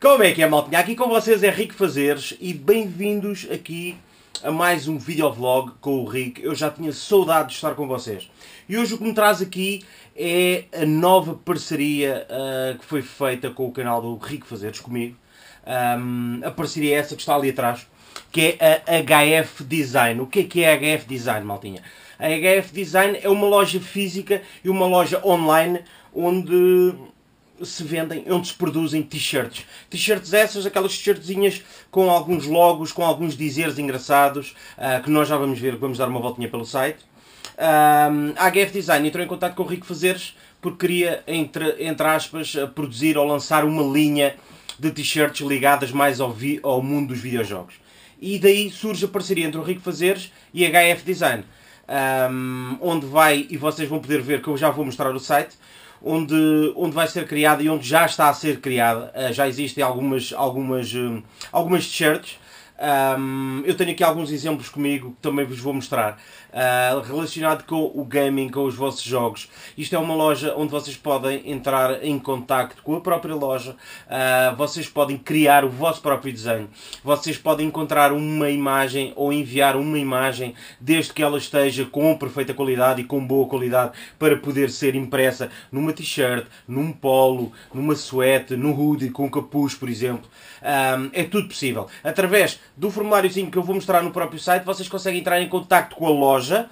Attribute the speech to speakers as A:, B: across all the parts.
A: Como é que é, maltinha? Aqui com vocês é Rico Fazeres e bem-vindos aqui a mais um videovlog com o Rico. Eu já tinha saudade de estar com vocês. E hoje o que me traz aqui é a nova parceria uh, que foi feita com o canal do Rico Fazeres comigo. Um, a parceria é essa que está ali atrás, que é a HF Design. O que é que é a HF Design, maltinha? A HF Design é uma loja física e uma loja online onde se vendem, onde se produzem t-shirts. T-shirts essas, aquelas t-shirtzinhas com alguns logos, com alguns dizeres engraçados, uh, que nós já vamos ver, vamos dar uma voltinha pelo site. a HF Design entrou em contato com o Rico Fazeres porque queria, entre, entre aspas, ah, produzir ou lançar uma linha de t-shirts ligadas mais ao, vi, ao mundo dos videojogos. E daí surge a parceria entre o Rico Fazeres e a HF Design. Um, onde vai, e vocês vão poder ver que eu já vou mostrar o site, onde, onde vai ser criada e onde já está a ser criada. Eh, já existem algumas, algumas, eh, algumas t-shirts um, eu tenho aqui alguns exemplos comigo que também vos vou mostrar, uh, relacionado com o gaming, com os vossos jogos. Isto é uma loja onde vocês podem entrar em contacto com a própria loja, uh, vocês podem criar o vosso próprio desenho, vocês podem encontrar uma imagem ou enviar uma imagem, desde que ela esteja com perfeita qualidade e com boa qualidade, para poder ser impressa numa t-shirt, num polo, numa suéte, num hoodie, com um capuz, por exemplo. Um, é tudo possível. Através do formuláriozinho que eu vou mostrar no próprio site, vocês conseguem entrar em contato com a loja,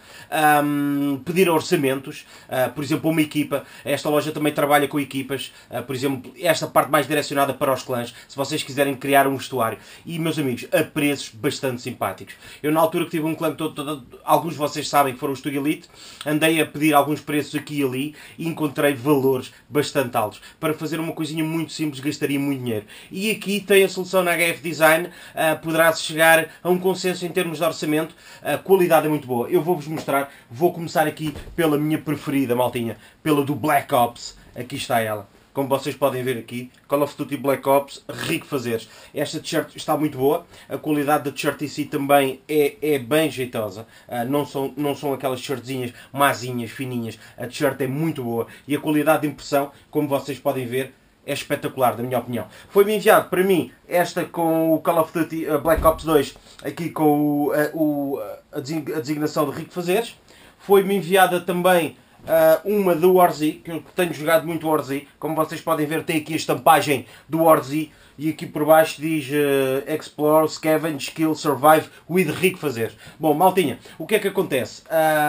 A: um, pedir orçamentos, uh, por exemplo, uma equipa. Esta loja também trabalha com equipas, uh, por exemplo, esta parte mais direcionada para os clãs, se vocês quiserem criar um vestuário. E, meus amigos, a preços bastante simpáticos. Eu, na altura que tive um clã, todo, todo, alguns de vocês sabem que foram o Studio Elite, andei a pedir alguns preços aqui e ali e encontrei valores bastante altos. Para fazer uma coisinha muito simples, gastaria muito dinheiro. E aqui tem a solução na HF Design, uh, poderá se chegar a um consenso em termos de orçamento, a qualidade é muito boa. Eu vou-vos mostrar, vou começar aqui pela minha preferida, maltinha, pela do Black Ops. Aqui está ela. Como vocês podem ver aqui, Call of Duty Black Ops, rico fazeres. Esta t-shirt está muito boa, a qualidade da t-shirt em si também é, é bem jeitosa. Uh, não, são, não são aquelas t-shirtzinhas mazinhas, fininhas. A t-shirt é muito boa e a qualidade de impressão, como vocês podem ver, é espetacular, na minha opinião. Foi-me enviado para mim esta com o Call of Duty eh, Black Ops 2, aqui com o, eh, eh, a, o, a designação de Rico Fazeres. Foi-me enviada também uh, uma do Warzy, que eu tenho jogado muito Warzy. Como vocês podem ver, tem aqui a estampagem do Warzy. E aqui por baixo diz uh, Explore, Scavenge, Kill, Survive, with Rico Fazeres. Bom, maltinha, o que é que acontece?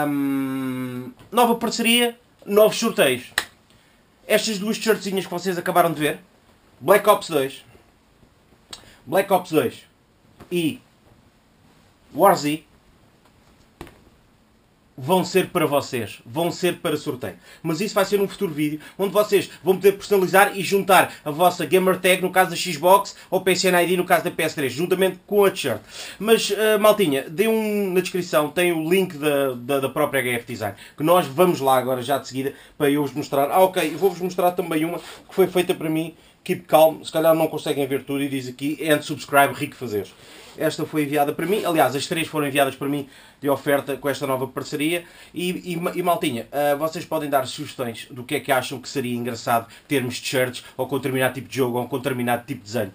A: Um, nova parceria, novos sorteios. Estas duas shortzinhas que vocês acabaram de ver, Black Ops 2, Black Ops 2 e War Z, vão ser para vocês, vão ser para sorteio. Mas isso vai ser num futuro vídeo onde vocês vão poder personalizar e juntar a vossa gamertag no caso da Xbox ou PSN ID no caso da PS3, juntamente com a t-shirt. Mas uh, maltinha, dê um na descrição, tem o link da, da, da, própria HF Design, que nós vamos lá agora já de seguida para eu vos mostrar. Ah, ok, vou-vos mostrar também uma que foi feita para mim keep calm, se calhar não conseguem ver tudo e diz aqui and subscribe, rico fazeres. Esta foi enviada para mim, aliás, as três foram enviadas para mim de oferta com esta nova parceria. E, e, e Maltinha, uh, vocês podem dar sugestões do que é que acham que seria engraçado termos t shirts ou com determinado tipo de jogo ou com determinado tipo de desenho.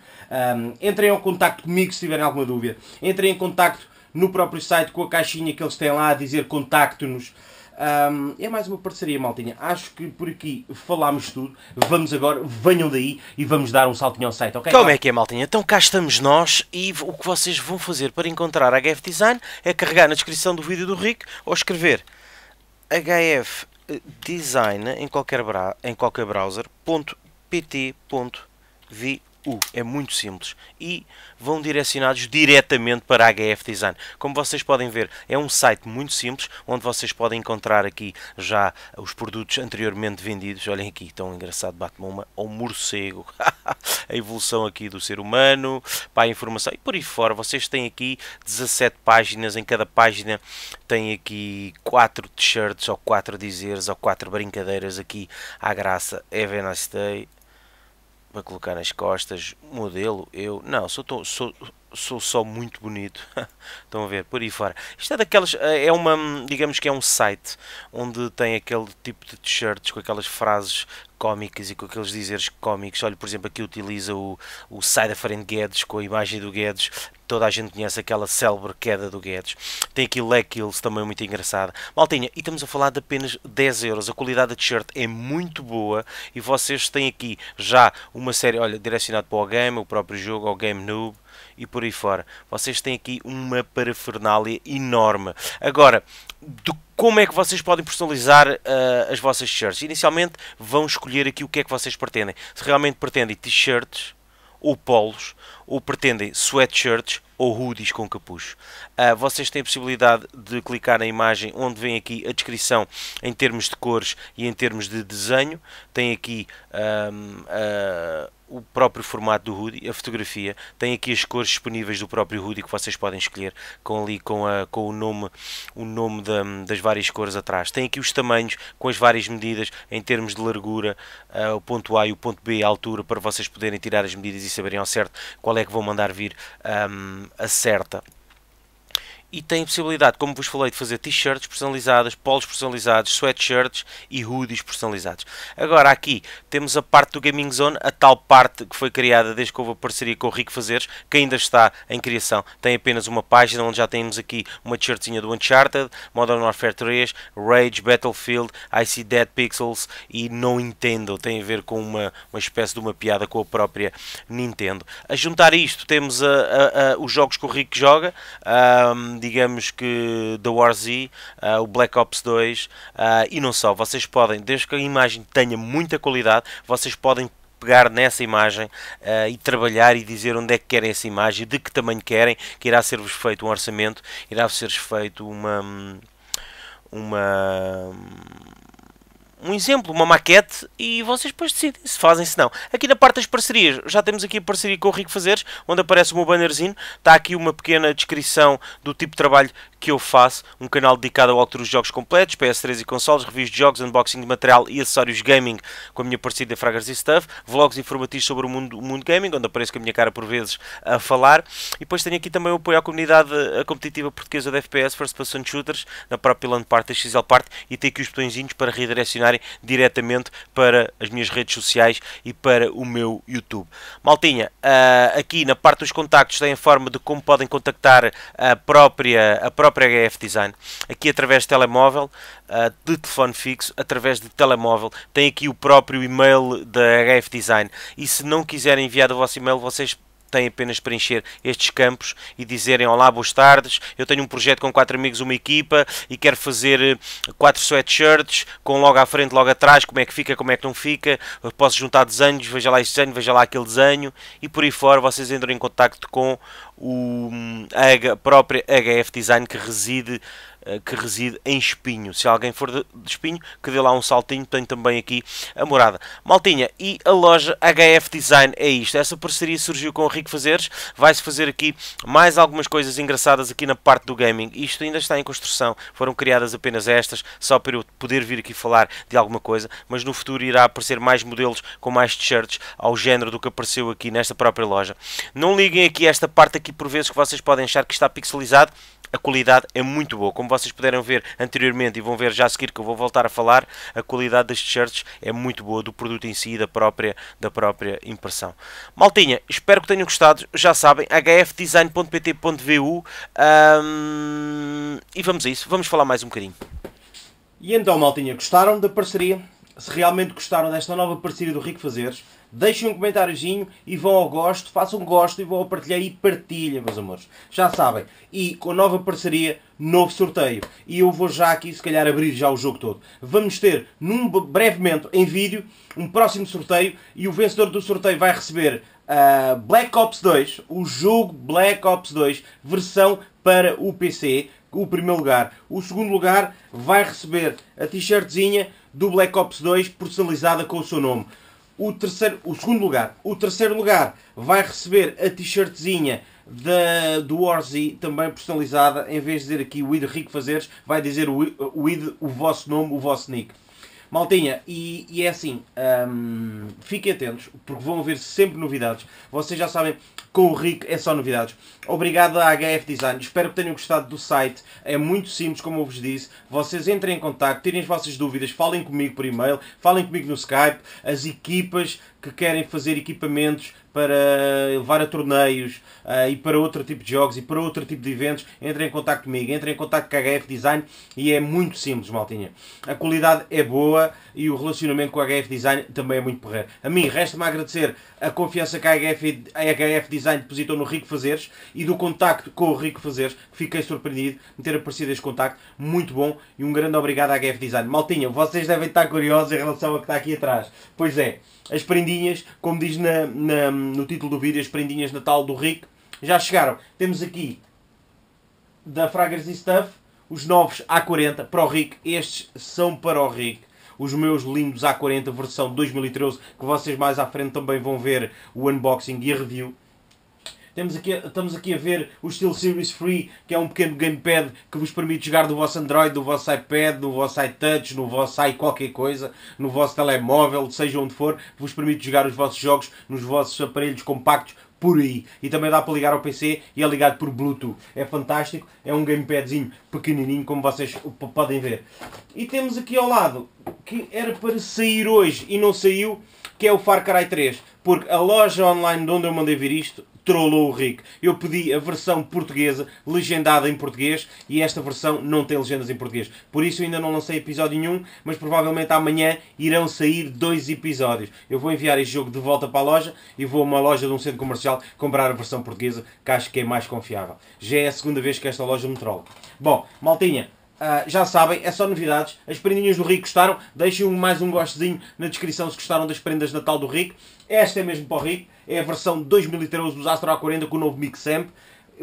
A: Um, entrem em contacto comigo se tiverem alguma dúvida. Entrem em contacto no próprio site com a caixinha que eles têm lá a dizer contacto-nos. Um, é mais uma parceria, maltinha. Acho que por aqui falámos tudo. Vamos agora, venham daí e vamos dar um saltinho ao site, ok? Como é que é, maltinha? Então cá estamos nós e o que vocês vão fazer para encontrar a HF Design é carregar na descrição do vídeo do Rico ou escrever HF eh, Design em qualquer, bra em qualquer browser.pt.vi U. É muito simples. E vão direcionados diretamente para a HF Design. Como vocês podem ver, é um site muito simples, onde vocês podem encontrar aqui já os produtos anteriormente vendidos. Olhem aqui, tão engraçado, Batman Ou morcego. a evolução aqui do ser humano, para a informação. E por aí fora, vocês têm aqui 17 páginas. Em cada página tem aqui 4 t-shirts, ou 4 dizeres, ou 4 brincadeiras aqui à graça. Have a nice day para colocar nas costas, modelo, eu, não, sou, tão, sou, sou só muito bonito, estão a ver, por aí fora. Isto é daquelas, é uma, digamos que é um site onde tem aquele tipo de t-shirts com aquelas frases cómicas e com aqueles dizeres cómicos. Olha, por exemplo, aqui utiliza o, o side of Frente Guedes com a imagem do Guedes. Toda a gente conhece aquela célebre queda do Guedes. Tem aqui Leck Kills, também muito engraçada. Maltinha, e estamos a falar de apenas 10 euros. A qualidade da t-shirt é muito boa e vocês têm aqui já uma série, olha, direcionado para o game, o próprio jogo, ao Game Noob e por aí fora. Vocês têm aqui uma parafernália enorme. Agora, do como é que vocês podem personalizar uh, as vossas shirts? Inicialmente vão escolher aqui o que é que vocês pretendem. Se realmente pretendem t-shirts ou polos, ou pretendem sweatshirts ou hoodies com capuz. Uh, vocês têm a possibilidade de clicar na imagem onde vem aqui a descrição em termos de cores e em termos de desenho. Tem aqui uh, o próprio formato do hoodie, a fotografia, tem aqui as cores disponíveis do próprio hoodie que vocês podem escolher, com ali com, a, com o nome, o nome da, das várias cores atrás. Tem aqui os tamanhos com as várias medidas em termos de largura, uh, o ponto A e o ponto B, a altura, para vocês poderem tirar as medidas e saberem ao certo qual é que vão mandar vir um, ehm, a certa e tem possibilidade, como vos falei, de fazer t-shirts personalizadas, polos personalizados, sweatshirts e hoodies personalizados. Agora aqui temos a parte do Gaming Zone, a tal parte que foi criada desde que houve a parceria com o Rico Fazeres, que ainda está em criação. Tem apenas uma página onde já temos aqui uma t-shirtzinha do Uncharted, Modern Warfare 3, Rage, Battlefield, I See Dead Pixels e não Nintendo. Tem a ver com uma, uma espécie de uma piada com a própria Nintendo. A juntar isto temos a, a, a, os jogos que o Rico joga. Um, digamos que da War Z, uh, o Black Ops 2 uh, ah, e não só. Vocês podem, desde que a imagem tenha muita qualidade, vocês podem pegar nessa imagem uh, e trabalhar e dizer onde é que querem essa imagem, de que tamanho querem, que irá ser-vos feito um orçamento, irá ser-vos feito uma. uma um exemplo, uma maquete e vocês depois decidem se fazem, se não. Aqui na parte das parcerias, já temos aqui a parceria com o Rico Fazeres, onde aparece o meu bannerzinho, está aqui uma pequena descrição do tipo de trabalho que eu faço, um canal dedicado ao walkthrough jogos completos, PS3 e consoles, reviews de jogos, unboxing de material e acessórios gaming com a minha parecida Fraggers e Stuff, vlogs informativos sobre o mundo, o mundo gaming, onde aparece com a minha cara por vezes a falar, e depois tenho aqui também o apoio à comunidade eh, competitiva portuguesa de FPS, First Person Shooters, na própria land parte da XL parte, e tenho aqui os botõezinhos para redirecionar diretamente para as minhas redes sociais e para o meu YouTube. Maltinha, uh, aqui na parte dos contactos tem a forma de como podem contactar a própria, a própria HF Design, aqui através de telemóvel, uh, de telefone fixo, através de telemóvel, tem aqui o próprio e-mail da HF Design e se não quiserem enviar o vosso e-mail, vocês tem apenas preencher estes campos e dizerem olá, boas tardes, eu tenho um projeto com quatro amigos, uma equipa e quero fazer eh, quatro sweatshirts com logo à frente, logo atrás, como é que fica, como é que não fica, posso juntar desenhos, veja lá este desenho, veja lá aquele desenho e por aí fora vocês entram em contacto com o, hum, a própria HF Design que reside eh, que reside em Espinho. Se alguém for de Espinho, que dê lá um saltinho, tem também aqui a morada. Maltinha, e a loja HF Design é isto. Essa parceria surgiu com o Rico Fazeres. Vai-se fazer aqui mais algumas coisas engraçadas aqui na parte do gaming. Isto ainda está em construção. Foram criadas apenas estas, só para eu poder vir aqui falar de alguma coisa. Mas no futuro irá aparecer mais modelos com mais t-shirts ao género do que apareceu aqui nesta própria loja. Não liguem aqui esta parte aqui por vezes que vocês podem achar que está pixelizado a qualidade é muito boa. Como vocês puderam ver anteriormente e vão ver já a seguir que eu vou voltar a falar, a qualidade das t-shirts é muito boa do produto em si e da própria, da própria impressão. Maltinha, espero que tenham gostado. Já sabem, hfdesign.pt.vu um, e vamos a isso. Vamos falar mais um bocadinho. E então, maltinha, gostaram da parceria? Se realmente gostaram desta nova parceria do Rico Fazeres, deixem um comentáriozinho e vão ao gosto, façam gosto e vão ao partilhar e partilhem, meus amores. Já sabem. E com a nova parceria, novo sorteio. E eu vou já aqui, se calhar, abrir já o jogo todo. Vamos ter, num breve momento em vídeo, um próximo sorteio e o vencedor do sorteio vai receber uh, Black Ops 2, o jogo Black Ops 2, versão para o PC, o primeiro lugar. O segundo lugar vai receber a t-shirtzinha do Black Ops 2 personalizada com o seu nome o, terceiro, o segundo lugar. O terceiro lugar vai receber a t-shirtzinha da, do Orzi, também personalizada. Em vez de dizer aqui o ID Rico Fazeres, vai dizer o, o ID, o vosso nome, o vosso nick. Maltinha, e, e é assim, um, fiquem atentos, porque vão haver sempre novidades. Vocês já sabem, com o Rico é só novidades. Obrigado à HF Design, espero que tenham gostado do site. É muito simples, como eu vos disse. Vocês entrem em contato, tirem as vossas dúvidas, falem comigo por e-mail, falem comigo no Skype, as equipas que querem fazer equipamentos para levar a torneios uh, e para outro tipo de jogos e para outro tipo de eventos, entrem em contato comigo, entrem em contato com a HF Design e é muito simples, maltinha. A qualidade é boa e o relacionamento com a HF Design também é muito porreiro. A mim, resta-me agradecer a confiança que a HF, a HF Design depositou no Rico Fazeres e do contacto com o Rico Fazeres, fiquei surpreendido de ter aparecido este contacto, muito bom e um grande obrigado à HF Design. Maltinha, vocês devem estar curiosos em relação a que está aqui atrás. Pois é, as prendi prendinhas, como diz na, na, no título do vídeo, as prendinhas Natal do Rico, já chegaram. Temos aqui da Fragrance Stuff, os novos A40 para o Rico, estes são para o Rico. Os meus lindos A40 versão 2013, que vocês mais à frente também vão ver o unboxing e a review. Temos aqui, estamos aqui a ver o Steel Series Free, que é um pequeno gamepad que vos permite jogar do vosso Android, do vosso iPad, do vosso iTouch, no vosso i qualquer coisa, no vosso telemóvel, seja onde for, vos permite jogar os vossos jogos nos vossos aparelhos compactos, por aí. E também dá para ligar ao PC e é ligado por Bluetooth. É fantástico, é um gamepadzinho pequenininho, como vocês podem ver. E temos aqui ao lado, que era para sair hoje e não saiu, que é o Far Cry 3. Porque a loja online de onde eu mandei vir isto trollou o Rick. Eu pedi a versão portuguesa, legendada em português, e esta versão não tem legendas em português. Por isso ainda não lancei episódio nenhum, mas provavelmente amanhã irão sair dois episódios. Eu vou enviar este jogo de volta para a loja e vou a uma loja de um centro comercial comprar a versão portuguesa, que acho que é mais confiável. Já é a segunda vez que esta loja me trolla. Bom, maltinha, Uh, já sabem, é só novidades. As prendinhas do Rico gostaram? Deixem mais um gostezinho na descrição se gostaram das prendas de Natal do Rico. Esta é mesmo para o Rico. É a versão 2013 dos Astro A40 com o novo mix amp.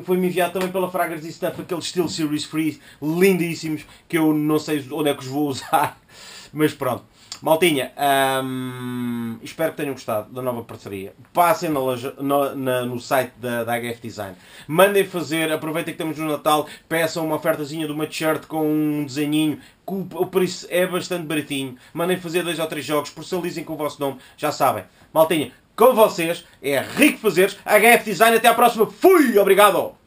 A: Foi-me enviado também pela Fragrance e Stuff, aqueles Steel Series Free lindíssimos que eu não sei onde é que os vou usar. Mas pronto. Maltinha, hum, espero que tenham gostado da nova parceria. Passem na no, na, no site da, da HF Design. Mandem fazer, aproveitem que estamos no Natal, peçam uma ofertazinha de uma t-shirt com um desenhinho que o, o preço é bastante baratinho. Mandem fazer dois ou três jogos, personalizem com o vosso nome, já sabem. Maltinha, com vocês é Rico Fazeres, HF Design. Até à próxima. Fui! Obrigado!